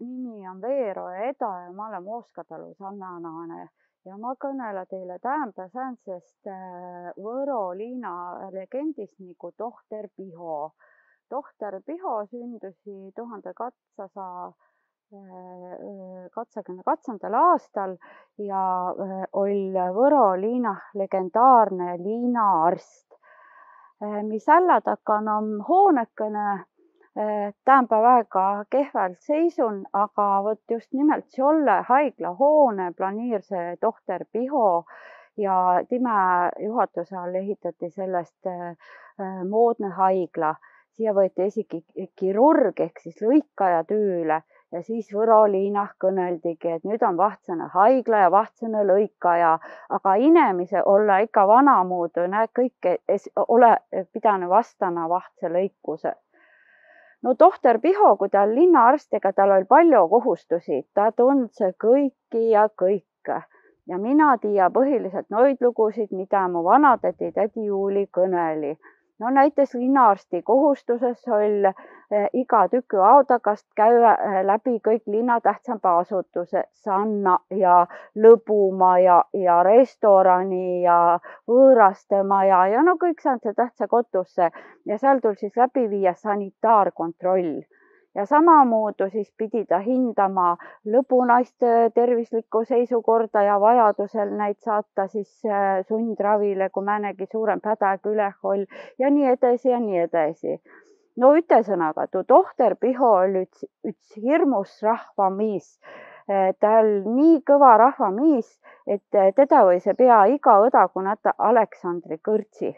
nimi on Veero Eda ja ma olen Muoskatalu Sanna-Naane ja ma kõnelen teile täämbäsändsest äh, Võro liina legendist nagu tohter Piho. tohter Piho sündis tuhande katsasaja äh, katsakümne katsandal aastal ja äh, oli Võro liina legendaarne liinaarst, mis ällä takana on hoonekene tähendab väga kehval seisun, aga vot just nimelt Sjolle haiglahoone planiir see tohter Piho ja tema juhatuse all ehitati sellest äh, äh, moodne haigla. siia võeti isegi kirurg ehk siis lõikaja tööle ja siis Võro Liinah kõneldigi, et nüüd on Vahtsõna haigla ja Vahtsõna lõikaja, aga inimese olla ikka vanamoodi, näed kõike, ole pidanud vastama Vahtse lõikuse no tohter Piho, kui ta linnaarst, ega tal oli palju kohustusi, ta tundis kõiki ja kõike ja mina tean põhiliselt neid lugusid, mida mu vanatädi tädi Juuli kõneli. no näiteks linnaarsti kohustuses oli Eh, iga tüki autokast käia eh, läbi kõik linna tähtsamba asutuse, Sanna ja Lõbumaa ja, ja restorani ja võõrastemaja ja no kõik sealt tähtsa kotusse ja seal tuli siis läbi viia sanitaarkontroll ja samamoodi siis pidi ta hindama lõbunaiste tervislikku seisukorda ja vajadusel neid saata siis eh, sundravile, kui mõnegi suurem pädag, üleholl ja nii edasi ja nii edasi no ühesõnaga, tuu tohter Piho oll' üts, üts hirmus rahvamiis. Eh, tä oll' nii kõva rahvamiis, et eh, tedä võisõ pia iga õdagune jätäq Aleksandri kõrtsi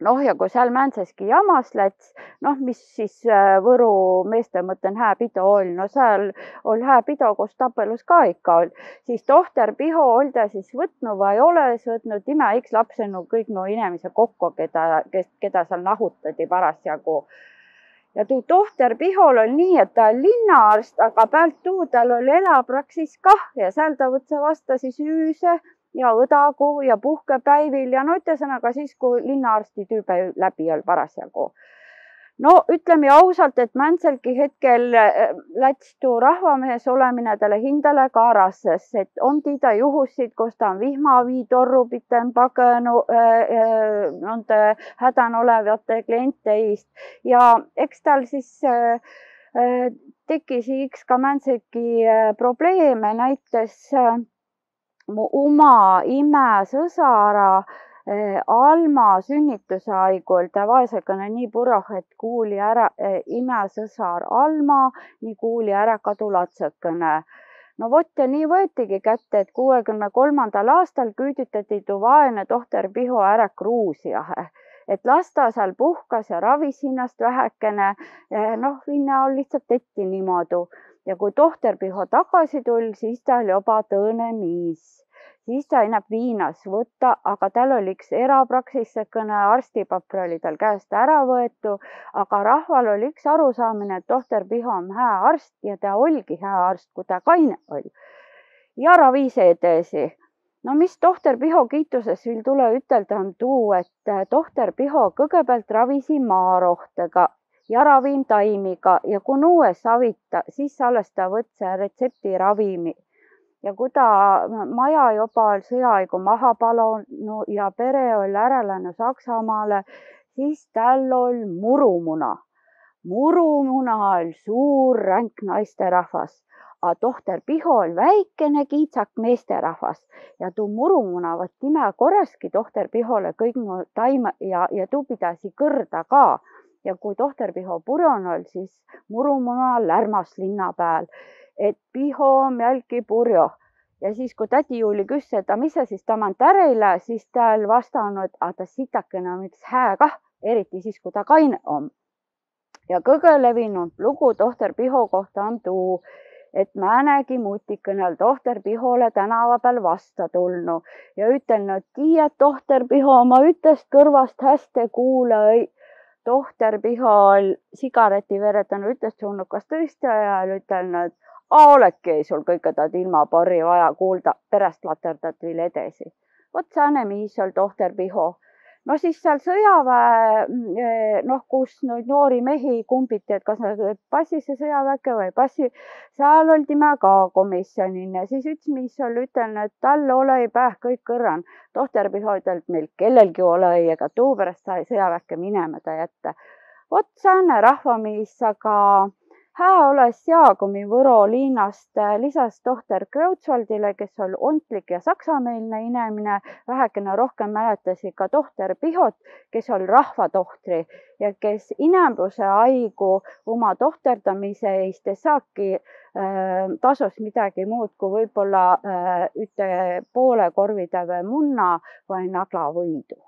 noh, ja kui seal Mäntseski jamas läts, noh, mis siis äh, Võru meeste mõtlen hääpido oli, no seal oli hääpido, kus Tapelus ka ikka oli, siis tohter Piho oli ta siis võtnud või oles võtnud ime üks lapsenu kõik no inimese kokku, keda, kes, keda seal nahutati parasjagu ja tuu tohter Pihol oli nii, et ta on linnaarst, aga pealt tuu tal oli elapraksis kah ja seal ta võtsa vasta siis üüse ja õdagu ja puhkepäivil ja no ühesõnaga siis, kui linnaarsti tüübe läbi all parasjagu. no ütleme ausalt, et Mäntselgi hetkel äh, Lätstu rahvamehes olemine talle hindale ka rasses, et on teda juhusid, kus ta on vihmaviitorru piten pagenu äh, äh, nende hädan olevate kliente eest ja eks tal siis äh, äh tekkis iks ka Mäntselgi probleeme, näiteks äh, mu oma ime sõsara e, Alma sünnitushaigu oli vaesekene nii purah, et kuuli ära e, imesõsar Alma, nii kuuli ära kadulatsakene no vot ja nii võetigi kätte, et kuuekümne kolmandal aastal küüditati Tuvaene tohter Piho ära Gruusiahe, et las ta seal puhkas ja ravis ennast vähekene. E, noh, Vinne all lihtsalt tehti niimoodi ja kui tohter Piho tagasi tuli, siis ta oli juba tõene miis, siis ta enam viinas võtta, aga tal oli üks erapraksisse kõne, arstipapi oli tal käest ära võetu, aga rahval oli üks arusaamine, et tohter Piho on hea arst ja ta oligi hea arst, kui ta kaine oli. ja ravis edasi no mis tohter Piho kiituses veel tule ütelda on tuu, et tohter Piho kõigepealt ravisi maarohtega, ja ravimtaimiga ja kui on uues savita, siis alles ta võtse retseptiravimi ja kui ta maja juba oli sõjaaigu maha palunud ja pere oli ära läinud Saksamaale, siis tal oli murumuna. murumuna oli suur ränk naisterahvas, aga tohter Piho oli väikene kiitsak meesterahvas ja too murumuna, vot nime korraski tohter Pihole kõik taim ja, ja tuu pidasi kõrda ka ja kui tohter Piho Puron on, siis murumuna lärmas linna peal, et Piho mälki purjo ja siis, kui tädi Juuli küsis, et mis sa siis tamant äreile, siis ta oli vastanud, aga sitakene on üks hää kah, eriti siis, kui ta kaine on. ja kõige levinum lugu tohter Piho kohta on tuu, et määnegi mutikõnel tohter Pihole tänava peal vasta tulnu ja ütelnud, tiiad tohter Piho, ma ütest kõrvast hästi kuule, tohter pihal sigareti veeretanud, ütles suunab, kas tõesti ajal, ütlen nad, oledki sul kõik need ilma pari vaja kuulda, perest laterdad veel edasi. vot see on, mis seal tohter Piho no siis seal sõjaväe mm, eh, noh, kus neid noori mehi kumbiti, et kas nad passisse sõjaväkke või ei passi, seal olime ka komisjonina, siis üks mis seal ütelnud, et tal ole päh kõik kõrran. tohterbi hoidnud meil kellelgi ole ei, ega too pärast sai sõjaväkke minema ta jätta. vot sääne rahvamees, aga hää olõs jaagumi Võro liinast, äh, lisas tohter Kreutzwaldile, kes oll' ontlik ja saksameelne inemine, vähekene rohkem mäletäsi ka tohter Pihot, kes oll' rahvatohtri ja kes inämbuse aigu uma tohterdamise eest ei saaki äh, tasos midägi muud kui võib-olla äh, üte poole korvitäve munna vai naglavõidu.